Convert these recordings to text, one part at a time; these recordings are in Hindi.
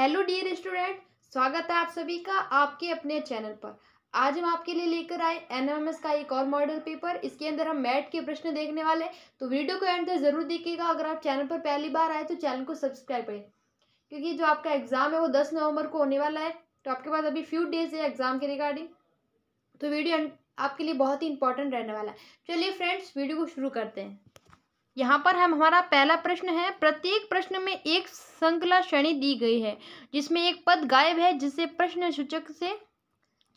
हेलो डियर स्टूडेंट स्वागत है आप सभी का आपके अपने चैनल पर आज हम आपके लिए लेकर आए एनएमएस का एक और मॉडल पेपर इसके अंदर हम मैट के प्रश्न देखने वाले तो वीडियो को एंड तक जरूर देखिएगा अगर आप चैनल पर पहली बार आए तो चैनल को सब्सक्राइब करें क्योंकि जो आपका एग्जाम है वो दस नवंबर को होने वाला है तो आपके पास अभी फ्यू डेज है एग्जाम के रिगार्डिंग तो वीडियो आपके लिए बहुत ही इंपॉर्टेंट रहने वाला है चलिए फ्रेंड्स वीडियो को शुरू करते हैं यहाँ पर हम हमारा पहला प्रश्न है प्रत्येक प्रश्न में एक संकला श्रेणी दी गई है जिसमें एक पद गायब है जिसे प्रश्न सूचक से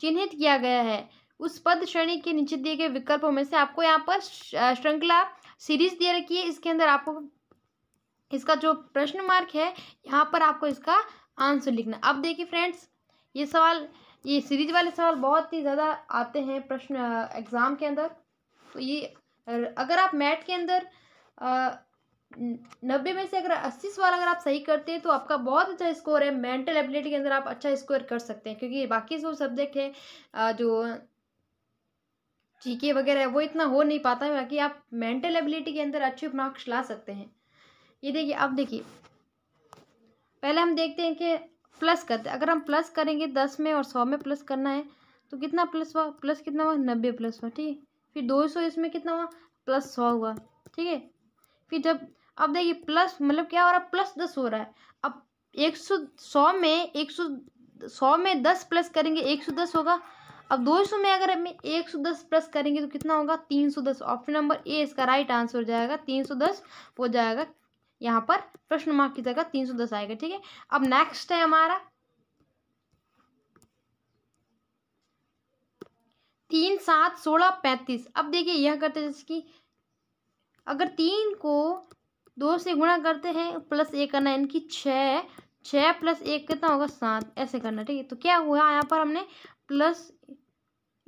चिन्हित किया गया है उस पद श्रेणी के नीचे दिए गए विकल्पों में से आपको यहाँ पर श्रृंखला सीरीज दे रखी है इसके अंदर आपको इसका जो प्रश्न मार्क है यहाँ पर आपको इसका आंसर लिखना अब देखिए फ्रेंड्स ये सवाल ये सीरीज वाले सवाल बहुत ही ज़्यादा आते हैं प्रश्न एग्ज़ाम के अंदर तो ये अगर आप मैट के अंदर नब्बे में से अगर अस्सी सवाल अगर आप सही करते हैं तो आपका बहुत अच्छा स्कोर है मेंटल एबिलिटी के अंदर आप अच्छा स्कोर कर सकते हैं क्योंकि बाकी जो सब्जेक्ट है जो जीके वगैरह वो इतना हो नहीं पाता है बाकी आप मेंटल एबिलिटी के अंदर अच्छे मार्क्स ला सकते हैं ये देखिए अब देखिए पहले हम देखते हैं कि प्लस करते अगर हम प्लस करेंगे दस में और सौ में प्लस करना है तो कितना प्लस हुआ प्लस कितना हुआ नब्बे प्लस हुआ ठीक है फिर दो सौ इसमें कितना हुआ प्लस सौ हुआ ठीक है फिर जब अब देखिए प्लस मतलब क्या हो रहा है प्लस दस हो रहा है अब एक सौ सौ में एक सौ सौ में दस प्लस करेंगे एक सौ दस होगा अब दो सौ में अगर हमें एक सौ दस प्लस करेंगे तो कितना होगा तीन सौ दस ऑप्शन नंबर ए इसका राइट आंसर हो जाएगा तीन सौ दस हो जाएगा यहाँ पर प्रश्न मार्क की जगह तीन सौ दस आएगा ठीक है अब नेक्स्ट है हमारा तीन सात सोलह पैंतीस अब देखिए यह करते जैसे कि अगर तीन को दो से गुणा करते हैं प्लस एक करना है इनकी छः छः प्लस एक कितना होगा सात ऐसे करना ठीक है तो क्या हुआ यहाँ पर हमने प्लस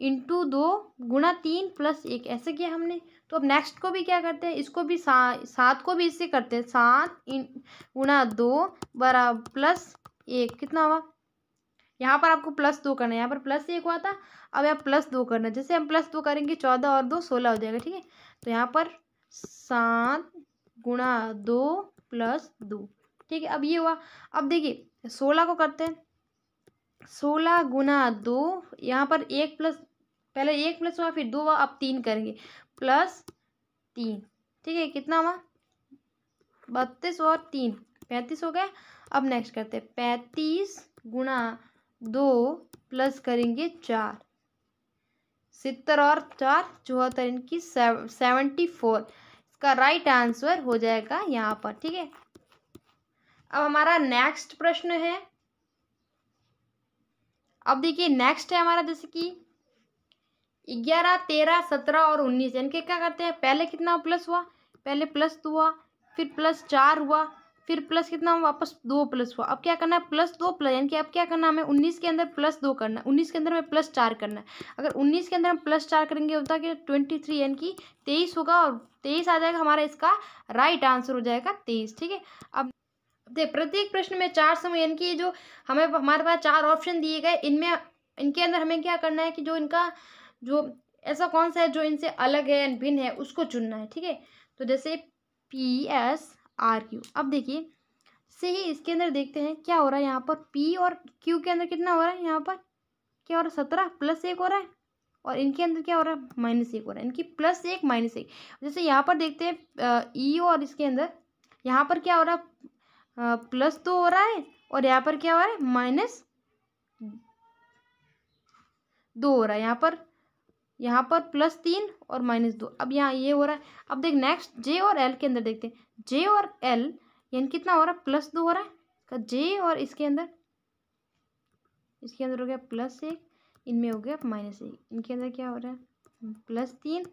इंटू दो गुणा तीन प्लस एक ऐसे किया हमने तो अब नेक्स्ट को भी क्या करते हैं इसको भी सा, सात को भी इससे करते हैं सात गुणा दो बरा प्लस एक कितना हुआ यहाँ पर आपको प्लस दो करना है यहाँ पर प्लस एक हुआ था अब यहाँ प्लस दो करना जैसे हम प्लस दो करेंगे चौदह और दो सोलह हो जाएगा ठीक है तो यहाँ पर सात गुणा दो प्लस दो ठीक है अब ये हुआ अब देखिए सोलह को करते हैं सोलह गुना दो यहाँ पर एक प्लस पहले एक प्लस हुआ फिर दो हुआ अब तीन करेंगे प्लस तीन ठीक है कितना हुआ बत्तीस और तीन पैंतीस हो गया अब नेक्स्ट करते हैं पैंतीस गुणा दो प्लस करेंगे चार सितर और चार चौहत्तर इनकी सेवेंटी फोर इसका राइट आंसर हो जाएगा यहाँ पर ठीक है अब हमारा नेक्स्ट प्रश्न है अब देखिए नेक्स्ट है हमारा जैसे कि ग्यारह तेरह सत्रह और उन्नीस यानी क्या करते हैं पहले कितना प्लस हुआ पहले प्लस तो हुआ फिर प्लस चार हुआ फिर प्लस कितना हुआ वापस दो प्लस हुआ अब क्या करना है प्लस दो प्लस यानी कि अब क्या करना हमें उन्नीस के अंदर प्लस दो करना है उन्नीस के अंदर हमें प्लस चार करना है अगर उन्नीस के अंदर हम प्लस चार करेंगे होता कि ट्वेंटी थ्री यानी कि तेईस होगा और तेईस आ जाएगा हमारा इसका राइट आंसर हो जाएगा तेईस ठीक है अब देख प्रत्येक प्रश्न में चार समूह यानी कि जो हमें हमारे पास चार ऑप्शन दिए गए इनमें इनके अंदर हमें क्या करना है कि जो इनका जो ऐसा कौन सा है जो इनसे अलग है भिन्न है उसको चुनना है ठीक है तो जैसे पी एस आर क्यू अब देखिए से ही इसके अंदर देखते हैं क्या हो रहा है यहाँ पर पी और क्यू के अंदर कितना हो रहा है यहाँ पर क्या हो रहा है सत्रह प्लस एक हो रहा है और इनके अंदर क्या हो रहा है माइनस एक हो रहा है इनकी प्लस एक माइनस एक जैसे यहाँ पर देखते हैं ई और इसके अंदर यहाँ पर क्या हो रहा है प्लस दो हो रहा है और यहाँ पर क्या हो रहा है माइनस दो हो रहा है यहाँ पर यहाँ पर प्लस तीन और माइनस दो अब यहाँ ये हो रहा है अब देख नेक्स्ट जे और एल के अंदर देखते हैं जे और एल यानी कितना हो रहा है प्लस दो हो रहा है जे और इसके अंदर इसके अंदर हो गया प्लस एक इनमें हो गया माइनस एक इनके अंदर क्या हो रहा है प्लस तीन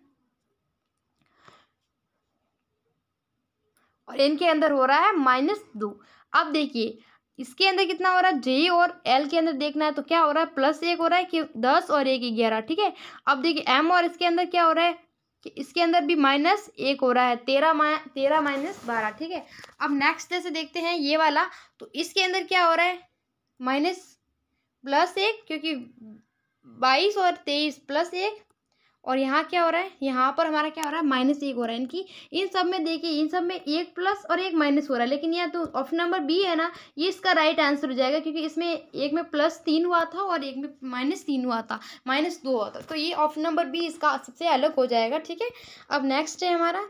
और इनके अंदर हो रहा है माइनस दो अब देखिए इसके अंदर कितना हो रहा है जे और एल के अंदर देखना है तो क्या हो रहा है प्लस एक हो रहा है कि दस और एक ग्यारह ठीक है अब देखिए एम और इसके अंदर क्या हो रहा है कि इसके अंदर भी माइनस एक हो रहा है तेरह मा तेरह माइनस बारह ठीक है अब नेक्स्ट जैसे देखते हैं ये वाला तो इसके अंदर क्या हो रहा है माइनस प्लस एक क्योंकि बाईस और तेईस प्लस एक और यहाँ क्या हो रहा है यहाँ पर हमारा क्या हो रहा है माइनस एक हो रहा है इनकी इन सब में देखिए इन सब में एक प्लस और एक माइनस हो रहा है लेकिन यह तो ऑप्शन नंबर बी है ना ये इसका राइट आंसर हो जाएगा क्योंकि इसमें एक में प्लस तीन हुआ था और एक में माइनस तीन हुआ था माइनस दो हुआ था तो ये ऑप्शन नंबर बी इसका सबसे अलग हो जाएगा ठीक है अब नेक्स्ट है हमारा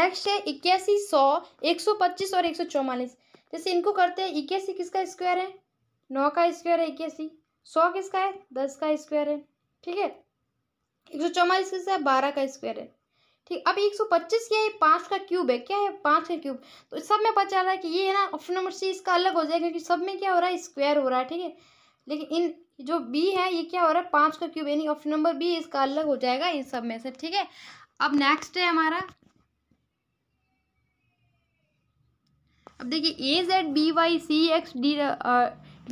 नेक्स्ट है इक्यासी सौ एक सौ पच्चीस और एक सौ चौवालीस जैसे इनको करते हैं इक्यासी किसका स्क्वायर है नौ का स्क्वायर है इक्यासी सौ किसका है दस का स्क्वायर है ठीक है एक सौ चौवालीस किसका है बारह का स्क्वायर है ठीक अब एक सौ पच्चीस क्या है पाँच का क्यूब है क्या है पाँच का क्यूब तो सब में पता चल रहा है कि ये है ना ऑप्शन नंबर सी इसका अलग हो जाएगा क्योंकि सब में क्या हो रहा है स्क्वायर हो रहा है ठीक है लेकिन इन जो बी है ये क्या हो रहा है पाँच का क्यूब यानी ऑप्शन नंबर बी इसका अलग हो जाएगा इन सब में से ठीक है अब नेक्स्ट है हमारा अब देखिए A Z B Y C X D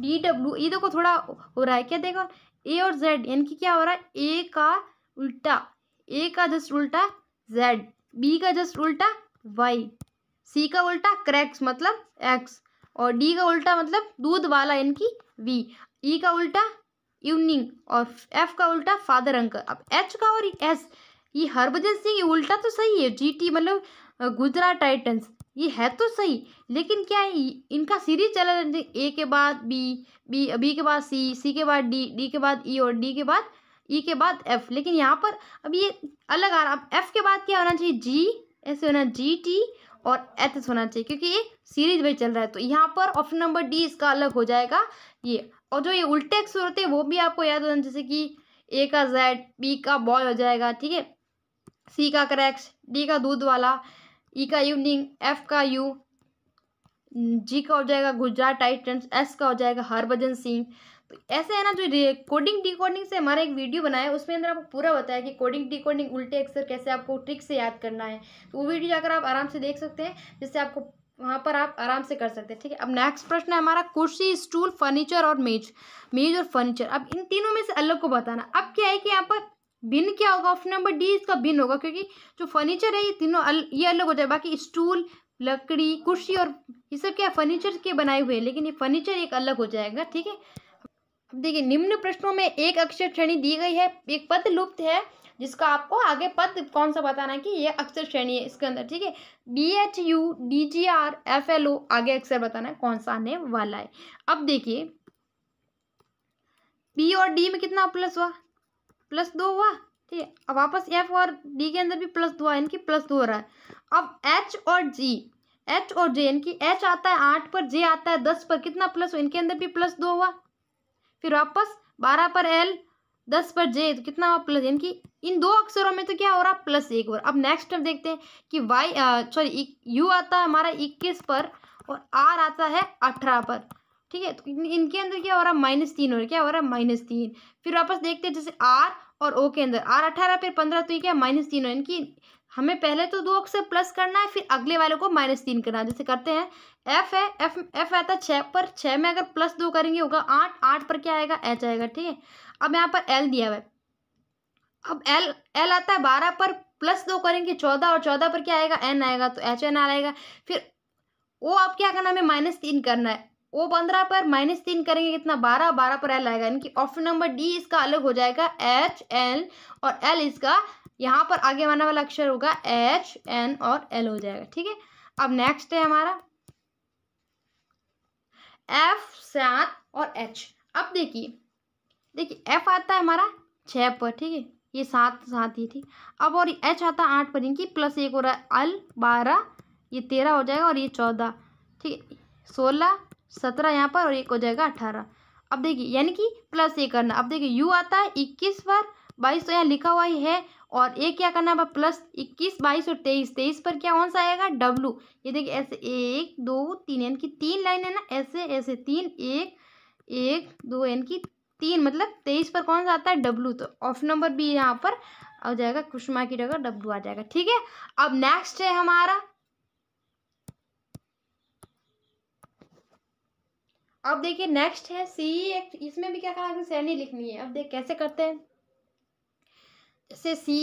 D W ये देखो थोड़ा हो रहा है क्या देखो ए और जेड यानी कि क्या हो रहा है ए का उल्टा ए का जस्ट उल्टा जेड बी का जस्ट उल्टा वाई सी का उल्टा क्रैक्स मतलब एक्स और डी का उल्टा मतलब दूध वाला यानी कि वी ई e का उल्टा इवनिंग और एफ का उल्टा फादर अंकल अब एच का और एस ये हरभजन सिंह ये उल्टा तो सही है जीटी मतलब गुजरात टाइटंस ये है तो सही लेकिन क्या है इनका सीरीज चला रहा है ए के बाद बी बी बी के बाद सी सी के बाद डी डी के बाद ई e, और डी के बाद ई e के बाद एफ लेकिन यहाँ पर अब ये अलग आ रहा अब एफ के बाद क्या होना चाहिए जी ऐसे होना जी टी और एथ होना चाहिए क्योंकि ये सीरीज वही चल रहा है तो यहाँ पर ऑप्शन नंबर डी इसका अलग हो जाएगा ये और जो ये उल्टे अक्षर होते हैं वो भी आपको याद होना जैसे कि ए का जेड बी का बॉय हो जाएगा ठीक है सी का क्रैक्स डी का दूध वाला ई e का इवनिंग एफ का यू जी का हो जाएगा गुजरात टाइटन्स एस का हो जाएगा हरभजन सिंह तो ऐसे है ना जो कोडिंग डिकोडिंग से हमारा एक वीडियो बनाया है उसमें अंदर आपको पूरा बताया कि कोडिंग डिकोडिंग उल्टे अक्सर कैसे आपको ट्रिक से याद करना है तो वो वीडियो जाकर आप आराम से देख सकते हैं जिससे आपको वहाँ पर आप आराम से कर सकते हैं ठीक है अब नेक्स्ट प्रश्न है हमारा कुर्सी स्टूल फर्नीचर और मेज मेज और फर्नीचर अब इन तीनों में से अलग को बताना अब क्या है कि यहाँ पर बिन क्या होगा ऑप्शन नंबर डी इसका बिन होगा क्योंकि जो फर्नीचर है ये तीनों अल, ये अलग हो जाए बाकी स्टूल लकड़ी कुर्सी और ये सब क्या फर्नीचर के बनाए हुए हैं लेकिन ये फर्नीचर एक अलग हो जाएगा ठीक है अब देखिए निम्न प्रश्नों में एक अक्षर श्रेणी दी गई है एक पद लुप्त है जिसका आपको आगे पद कौन सा बताना है कि ये अक्षर श्रेणी है इसके अंदर ठीक है B H U D G R F L O आगे अक्षर बताना है कौन सा आने वाला है अब देखिए बी और डी में कितना प्लस हुआ प्लस दो हुआ ठीक है अब वापस एफ और डी के अंदर भी प्लस दो है इनकी प्लस दो हो रहा है अब एच और जी एच और जे इनकी एच आता है आठ पर जे आता है दस पर कितना प्लस हुआ इनके अंदर भी प्लस दो हुआ फिर वापस बारह पर एल दस पर जे तो कितना हुआ प्लस इनकी इन दो अक्षरों में तो क्या हो रहा प्लस एक और अब नेक्स्ट हम देखते हैं कि वाई सॉरी यू आता है हमारा इक्कीस पर और आर आता है अठारह पर ठीक है तो इनके अंदर क्या हो रहा है माइनस तीन हो रहा है क्या हो रहा है माइनस तीन फिर वापस देखते हैं जैसे आर और ओ के अंदर आर अठारह फिर पंद्रह तो ये क्या माइनस तीन हो इनकी हमें पहले तो दो अक्सर प्लस करना है फिर अगले वाले को माइनस तीन करना है जैसे करते हैं एफ है एफ एफ आता है छः पर छः में अगर प्लस दो करेंगे होगा आठ आठ पर क्या आएगा एच आएगा ठीक है अब यहाँ पर एल दिया हुआ अब एल एल आता है बारह पर प्लस दो करेंगे चौदह और चौदह पर क्या आएगा एन आएगा तो एच एन आएगा फिर ओ अब क्या करना हमें माइनस तीन करना है ओ पंद्रह पर माइनस तीन करेंगे कितना बारह बारह पर एल आएगा इनकी ऑप्शन नंबर डी इसका अलग हो जाएगा एच एन और एल इसका यहाँ पर आगे आने वाला अक्षर होगा एच एन और एल हो जाएगा ठीक है अब नेक्स्ट है हमारा एफ सात और एच अब देखिए देखिए एफ आता है हमारा छ पर ठीक है ये सात सात ही ठीक अब और एच आता है आठ पर इनकी प्लस एक हो रहा है एल बारह ये तेरह हो जाएगा और ये चौदह ठीक है सोलह सत्रह यहाँ पर और एक हो जाएगा अठारह अब देखिए यानी कि प्लस ये करना अब देखिए यू आता है इक्कीस पर बाईस तो यहाँ लिखा हुआ ही है और ये क्या करना है प्लस इक्कीस बाईस और तेईस तेईस पर क्या कौन सा आएगा डब्लू ये देखिए ऐसे एक दो तीन यानी कि तीन लाइन है ना ऐसे ऐसे तीन एक एक दो यानी कि तीन मतलब तेईस पर कौन सा आता है डब्लू तो ऑफ नंबर भी यहाँ पर आ जाएगा कुशमा की जगह डब्लू आ जाएगा ठीक है अब नेक्स्ट है हमारा अब देखिए नेक्स्ट है सी इसमें भी क्या करना है लिखनी है अब देख कैसे करते हैं जैसे सी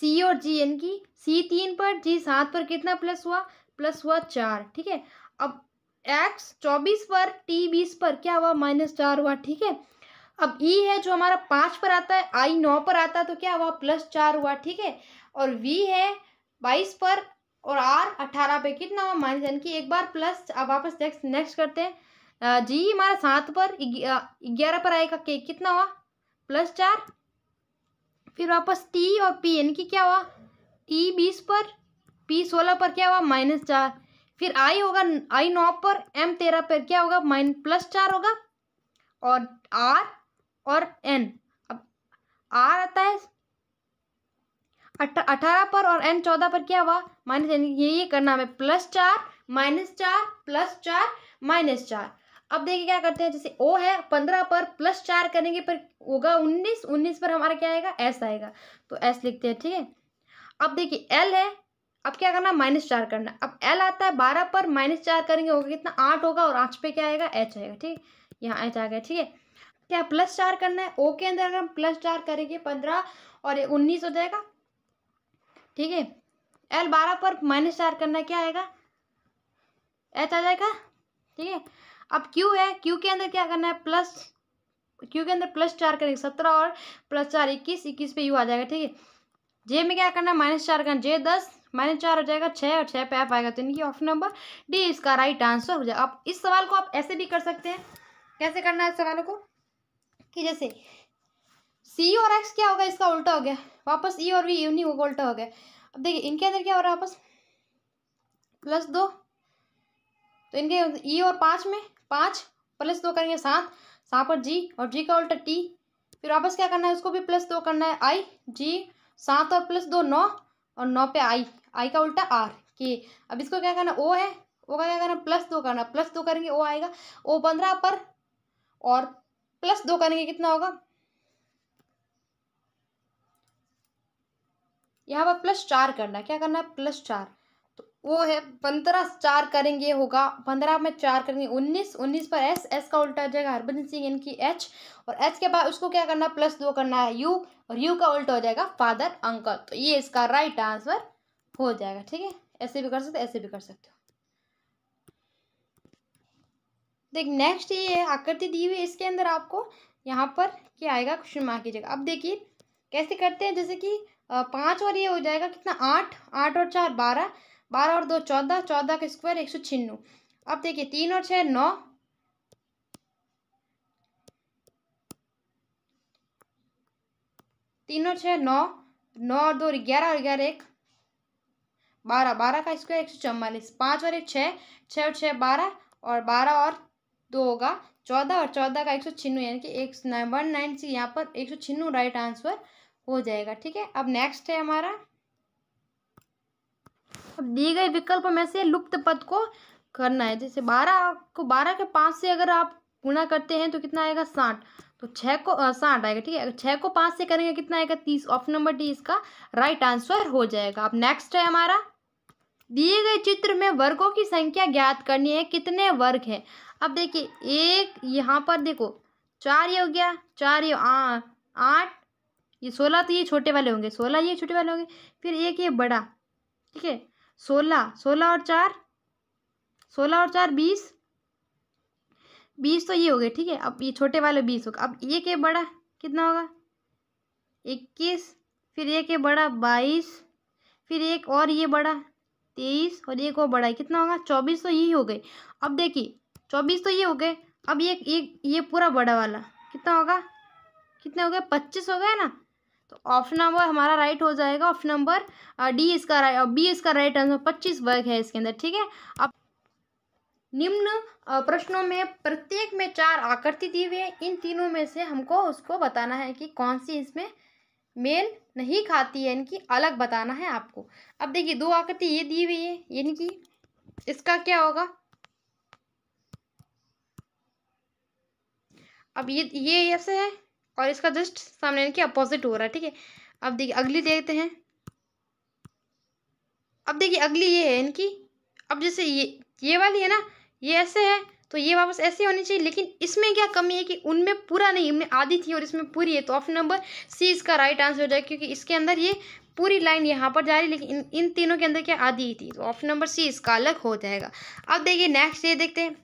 सी और जी एन की सी तीन पर जी सात पर कितना प्लस हुआ प्लस हुआ चार ठीक है अब एक्स चौबीस पर टी बीस पर क्या हुआ माइनस चार हुआ ठीक है अब ई e है जो हमारा पाँच पर आता है आई नौ पर आता है तो क्या हुआ प्लस चार हुआ ठीक है और वी है बाईस पर और आर अठारह पे कितना माइनस यानी कि एक बार प्लस अब वापस नेक्स्ट नेक्स्ट करते हैं जी हमारा सात पर ग्यारह पर आएगा के कितना हुआ प्लस चार फिर वापस टी और पी यानी कि क्या हुआ टी बीस पर पी सोलह पर क्या हुआ माइनस चार फिर आई होगा आई नौ पर एम तेरह पर क्या होगा माइन प्लस चार होगा और आर और एन अब आर आता है अठारह पर और एन चौदह पर क्या हुआ माइनस यानी ये ये करना हमें प्लस चार माइनस चार प्लस चार माइनस चार अब देखिए क्या करते हैं जैसे ओ है पंद्रह पर प्लस चार करेंगे पर होगा उन्नीस उन्नीस पर हमारा क्या आएगा एस आएगा तो एस लिखते हैं ठीक है थीके? अब देखिए एल है अब क्या करना माइनस चार करना अब एल आता है बारह पर माइनस चार करेंगे होगा कितना आठ होगा और आठ पे क्या आएगा एच आएगा ठीक यहाँ एच आ गया ठीक है क्या प्लस चार करना है ओ के अंदर अगर हम प्लस चार करेंगे पंद्रह और ये उन्नीस हो जाएगा ठीक है एल बारह पर माइनस चार करना क्या आएगा एच आ जाएगा ठीक है अब क्यू है क्यू के अंदर क्या करना है प्लस क्यू के अंदर प्लस चार करेंगे सत्रह और प्लस चार इक्कीस इक्कीस पे यू आ जाएगा ठीक है जे में क्या करना है माइनस चार करना जे दस माइनस चार हो जाएगा छः और छः पे एफ आएगा तो इनकी ऑप्शन नंबर डी इसका राइट आंसर हो जाएगा अब इस सवाल को आप ऐसे भी कर सकते हैं कैसे करना है इस सवालों को कि जैसे सी और एक्स क्या होगा इसका उल्टा हो गया वापस ई e और वी यूनिक होगा उल्टा हो गया अब देखिए इनके अंदर क्या हो रहा है आपस प्लस दो तो इनके ई और पाँच में पाँच प्लस दो करेंगे सात सात पर जी और जी का उल्टा टी फिर वापस क्या करना है उसको भी प्लस दो करना है आई जी सात और प्लस दो नौ और नौ पे आई आई का उल्टा आर के अब इसको क्या करना ओ है ओ का क्या करना प्लस दो करना प्लस दो करेंगे ओ आएगा ओ पंद्रह पर और प्लस दो करेंगे कितना होगा यहाँ पर प्लस चार करना है क्या करना है प्लस चार तो वो है पंद्रह चार करेंगे होगा पंद्रह में चार करेंगे उन्नीस उन्नीस पर एस एस का उल्टा हो जाएगा हरभजन सिंह इनकी एच और एच के बाद उसको क्या करना है प्लस दो करना है यू और यू का उल्टा हो जाएगा फादर अंकल तो ये इसका राइट आंसर हो जाएगा ठीक है ऐसे भी कर सकते ऐसे भी कर सकते हो देख नेक्स्ट ये आकृति दी हुई इसके अंदर आपको यहाँ पर क्या आएगा क्वेश्चन मार्क कीजिएगा अब देखिए कैसे करते हैं जैसे कि पाँच और ये हो जाएगा कितना आठ आठ और चार बारह बारह और दो चौदह चौदह का स्क्वायर एक सौ छिन्नू अब देखिए तीन और छः नौ तीन और छः नौ नौ और दो ग्यारह और ग्यारह एक बारह बारह का स्क्वायर एक सौ चौवालीस पाँच और एक छः छः और छः बारह और बारह और दो होगा चौदह और चौदह का एक सौ छिन्नू यानी कि एक वन नाइन सी यहाँ पर एक सौ छिन्नू राइट आंसर हो जाएगा ठीक है अब नेक्स्ट है हमारा अब दिए गए विकल्प में से लुप्त पद को करना है जैसे बारह को बारह के पाँच से अगर आप गुणा करते हैं तो कितना आएगा साठ तो छः को साठ आएगा ठीक है छः को पाँच से करेंगे कितना आएगा तीस ऑप्शन नंबर डी इसका राइट आंसर हो जाएगा अब नेक्स्ट है हमारा दिए गए चित्र में वर्गों की संख्या ज्ञात करनी है कितने वर्ग हैं अब देखिए एक यहाँ पर देखो चार ये हो गया चार आठ ये सोलह तो ये छोटे वाले होंगे सोलह ये छोटे वाले होंगे फिर एक ये बड़ा ठीक है सोलह सोलह और चार सोलह और चार बीस बीस तो ये हो गए ठीक है अब ये छोटे वाले बीस हो गए अब एक ये बड़ा कितना होगा इक्कीस फिर एक ये बड़ा बाईस फिर एक और ये बड़ा तेईस और एक और बड़ा कितना होगा चौबीस तो यही हो गए अब देखिए चौबीस तो ये हो गए अब ये एक ये पूरा बड़ा वाला कितना होगा कितने हो गए पच्चीस हो गए ना तो ऑप्शन नंबर हमारा राइट हो जाएगा ऑप्शन नंबर डी इसका राइट बी इसका राइट आंसर पच्चीस वर्ग है इसके अंदर ठीक है अब निम्न प्रश्नों में प्रत्येक में चार आकृति दी हुई है इन तीनों में से हमको उसको बताना है कि कौन सी इसमें मेल नहीं खाती है इनकी अलग बताना है आपको अब देखिए दो आकृति ये दी हुई है इनकी इसका क्या होगा अब ये ये ऐसे है और इसका जस्ट सामने यानी कि अपोजिट हो रहा है ठीक है अब देखिए अगली देखते हैं अब देखिए अगली ये है इनकी अब जैसे ये ये वाली है ना ये ऐसे है तो ये वापस ऐसे होनी चाहिए लेकिन इसमें क्या कमी है कि उनमें पूरा नहीं उनमें आधी थी और इसमें पूरी है तो ऑप्शन नंबर सी इसका राइट आंसर हो जाएगा क्योंकि इसके अंदर ये पूरी लाइन यहाँ पर जा रही लेकिन इन, इन तीनों के अंदर क्या आधी ही थी तो ऑप्शन नंबर सी इसका अलग हो जाएगा अब देखिए नेक्स्ट ये देखते हैं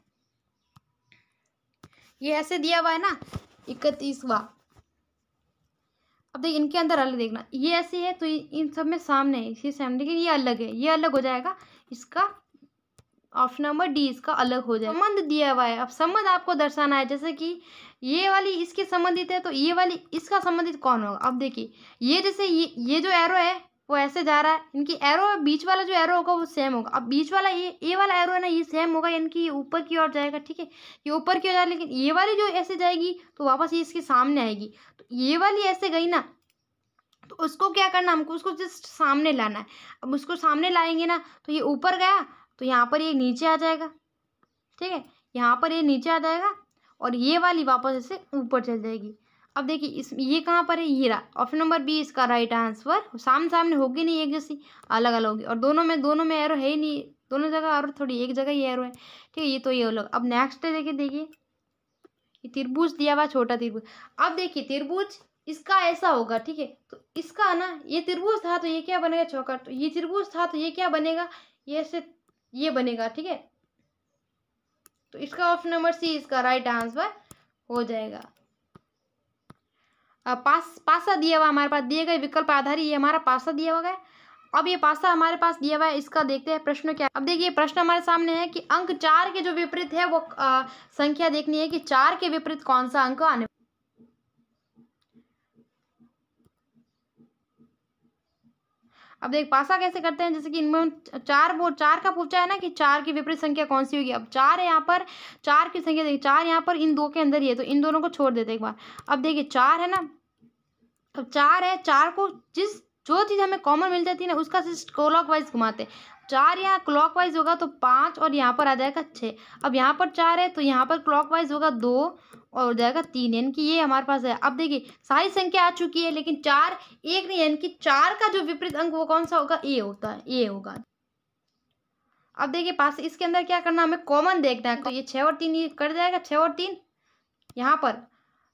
ये ऐसे दिया हुआ है ना इकतीसवा अब देखिए इनके अंदर अलग देखना ये ऐसी है तो इन सब में सामने है इसी सेम लेकिन ये अलग है ये अलग हो जाएगा इसका ऑप्शन नंबर डी इसका अलग हो जाएगा संबंध दिया हुआ है अब संबंध आपको दर्शाना है जैसे कि ये वाली इसके संबंधित है तो ये वाली इसका संबंधित कौन होगा अब देखिए ये जैसे ये ये जो एरो है वो ऐसे जा रहा है इनकी एरो बीच वाला जो एरो होगा वो सेम होगा अब बीच वाला ये ए वाला एरो है ना ये सेम होगा इनकी ऊपर की ओर जाएगा ठीक है ये ऊपर की ओर जाएगा लेकिन ये वाली जो ऐसे जाएगी तो वापस ये इसके सामने आएगी तो ये वाली ऐसे गई ना तो उसको क्या करना हमको उसको जस्ट सामने लाना है अब उसको सामने लाएंगे ना तो ये ऊपर गया तो यहाँ पर ये नीचे आ जाएगा ठीक है यहाँ पर ये नीचे आ जाएगा और ये वाली वापस ऐसे ऊपर चल जाएगी अब देखिए इस ये कहाँ पर है ये रहा ऑप्शन नंबर बी इसका राइट आंसर सामने सामने होगी नहीं एक जैसी अलग अलग होगी और दोनों में दोनों में एरो है ही नहीं दोनों जगह और थोड़ी एक जगह ही एरो है ठीक है ये तो ये अलग अब नेक्स्ट है देखिए देखिए ये त्रिभुज दिया हुआ छोटा त्रिभुज अब देखिए त्रिभुज इसका ऐसा होगा ठीक है तो इसका ना ये त्रिभुज था तो ये क्या बनेगा चौका तो ये त्रिभुज था तो ये क्या बनेगा ये ऐसे ये बनेगा ठीक है तो इसका ऑप्शन नंबर सी इसका राइट आंसर हो जाएगा पास पासा दिया हुआ हमारे पास दिए गए विकल्प आधारित ये हमारा पासा दिया हुआ है अब ये पासा हमारे पास दिया हुआ है इसका देखते हैं प्रश्न क्या अब देखिए प्रश्न हमारे सामने है कि अंक चार के जो विपरीत है वो आ, संख्या देखनी है कि चार के विपरीत कौन सा अंक आने अब देख पासा कैसे करते हैं जैसे कि इनमें चार वो चार का पूछा है ना कि चार की विपरीत संख्या कौन सी होगी अब चार है यहाँ पर चार की संख्या देखिए चार यहाँ पर इन दो के अंदर ही है तो इन दोनों को छोड़ देते एक बार अब देखिए चार है ना अब चार है चार को जिस जो चीज़ हमें कॉमन मिल जाती है ना उसका क्लॉक वाइज घुमाते चार यहाँ क्लॉक होगा तो पाँच और यहाँ पर आ जाएगा छः अब यहाँ पर चार है तो यहाँ पर क्लॉक होगा दो और हो जाएगा तीन यानी कि ये हमारे पास है अब देखिए सारी संख्या आ चुकी है लेकिन चार एक नहीं यानी कि चार का जो विपरीत अंक वो कौन सा होगा ए होता है ए होगा अब देखिए पास इसके अंदर क्या करना हमें कॉमन देखना है तो ये छः और तीन ये कट जाएगा छः और तीन यहाँ पर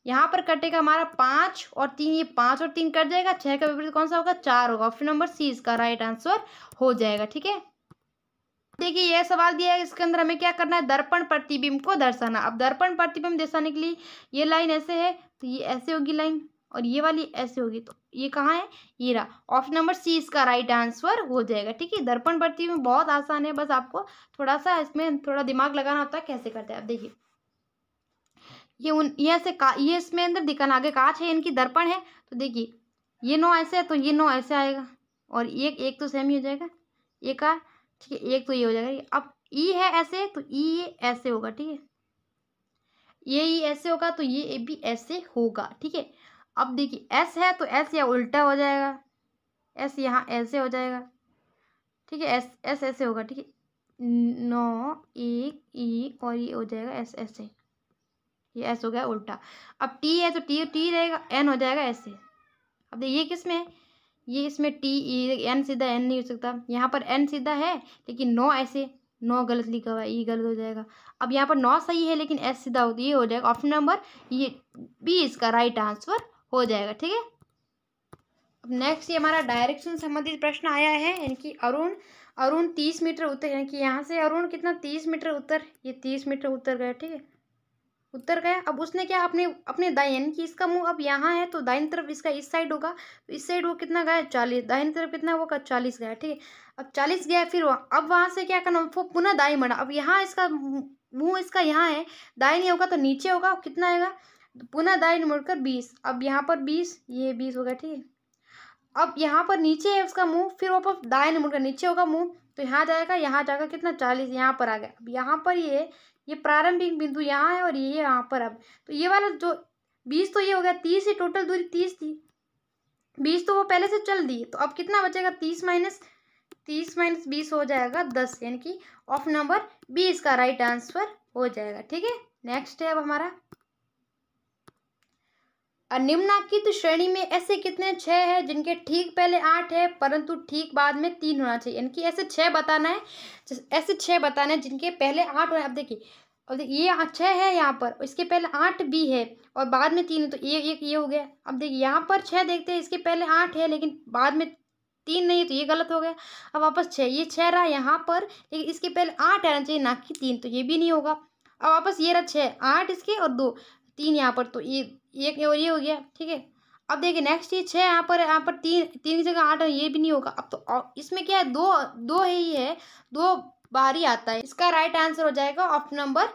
यहाँ पर कटेगा हमारा पाँच और तीन ये पाँच और तीन कट जाएगा छः का विपरीत कौन सा होगा चार होगा ऑप्शन नंबर सी इसका राइट आंसर हो जाएगा ठीक है देखिए यह सवाल दिया है इसके अंदर हमें क्या करना है दर्पण प्रतिबिंब को दर्शाना अब दर्पण प्रतिबिंब दर्शाने के लिए ये लाइन ऐसे है तो ये ऐसे होगी लाइन और ये वाली ऐसे होगी तो ये कहाँ है ये रहा ऑप्शन नंबर सी इसका राइट आंसर हो जाएगा ठीक है दर्पण प्रतिबिंब बहुत आसान है बस आपको थोड़ा सा इसमें थोड़ा दिमाग लगाना होता है कैसे करते हैं आप देखिए ये उन ये ऐसे का ये इसमें अंदर दिखाना आगे कांच है इनकी दर्पण है तो देखिए ये नौ ऐसे है तो ये नौ ऐसे आएगा और एक एक तो सेम ही हो जाएगा एक का ठीक है एक तो ये हो जाएगा अब ई है ऐसे तो ई ये ऐसे होगा ठीक है ये ई ऐसे होगा तो ये भी ऐसे होगा ठीक है अब देखिए एस है तो एस या उल्टा हो जाएगा एस यहाँ ऐसे हो जाएगा ठीक है एस एस ऐसे होगा ठीक है नौ एक ई और ये हो जाएगा एस ऐसे ये एस हो गया उल्टा अब टी है तो टी टी रहेगा एन हो जाएगा ऐसे अब ये किस में है ये इसमें टी ई एन सीधा एन नहीं हो सकता यहाँ पर एन सीधा है लेकिन नौ ऐसे नौ गलत लिखा हुआ है ई e गलत हो जाएगा अब यहाँ पर नौ सही है लेकिन एस सीधा होती ये हो जाएगा ऑप्शन नंबर ये बी इसका राइट आंसर हो जाएगा ठीक है अब नेक्स्ट ये हमारा डायरेक्शन संबंधित प्रश्न आया है यानी कि अरुण अरुण तीस मीटर उत्तर यानी कि यहाँ से अरुण कितना तीस मीटर उत्तर ये तीस मीटर उत्तर गया ठीक है उत्तर गया अब उसने क्या अपने अपने दाइन कि इसका मुंह अब यहाँ है तो दाइन तरफ इसका इस साइड होगा तो इस साइड वो कितना गया चालीस दाइन तरफ कितना होगा चालीस गया ठीक है अब चालीस गया फिर अब वहाँ से क्या करना वो पुनः दाएं बढ़ा अब यहाँ इसका मुंह इसका यहाँ है दाएं नहीं होगा तो नीचे होगा कितना आएगा तो पुनः दाएं मुड़कर बीस अब यहाँ पर बीस ये बीस होगा ठीक है अब यहाँ पर नीचे है उसका मुंह फिर वो दाएं मुड़कर नीचे होगा मुंह तो यहाँ जाएगा यहाँ जाएगा कितना चालीस यहाँ पर आ गया अब यहाँ पर ये ये प्रारंभिक बिंदु यहाँ है और ये यहाँ पर अब तो ये वाला जो बीस तो ये हो गया तीस ही टोटल दूरी तीस थी बीस तो वो पहले से चल दी तो अब कितना बचेगा तीस माइनस तीस माइनस बीस हो जाएगा दस यानी कि ऑप्शन नंबर बी इसका राइट आंसर हो जाएगा ठीक है नेक्स्ट है अब हमारा निम्नाकित श्रेणी में ऐसे कितने छः हैं जिनके ठीक पहले आठ है परंतु ठीक बाद में तीन होना चाहिए यानी कि ऐसे छः बताना है ऐसे छः बताना है जिनके पहले आठ हो अब देखिए अब देखिए ये छः है यहाँ पर इसके पहले आठ भी है और बाद में तीन है तो ये एक ये हो गया अब देखिए यहाँ पर छः देखते हैं इसके पहले आठ है लेकिन बाद में तीन नहीं है तो ये गलत हो गया अब वापस छः ये छः रहा यहाँ पर लेकिन इसके पहले आठ आना चाहिए ना कि तीन तो ये भी नहीं होगा अब वापस ये रहा छः आठ इसके और दो तीन यहाँ पर तो ये एक और ये हो गया ठीक है अब देखिए नेक्स्ट ये छः यहाँ पर यहाँ पर तीन तीन जगह आठ ये भी नहीं होगा अब तो इसमें क्या है दो दो ही है दो बार ही आता है इसका राइट आंसर हो जाएगा ऑप्शन नंबर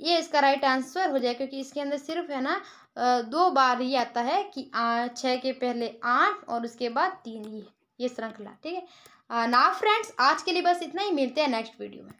ये इसका राइट आंसर हो जाएगा क्योंकि इसके अंदर सिर्फ है ना दो बार ही आता है कि छः के पहले आठ और उसके बाद तीन ही है ये श्रृंखला ठीक है ना फ्रेंड्स आज के लिए बस इतना ही मिलते हैं नेक्स्ट वीडियो में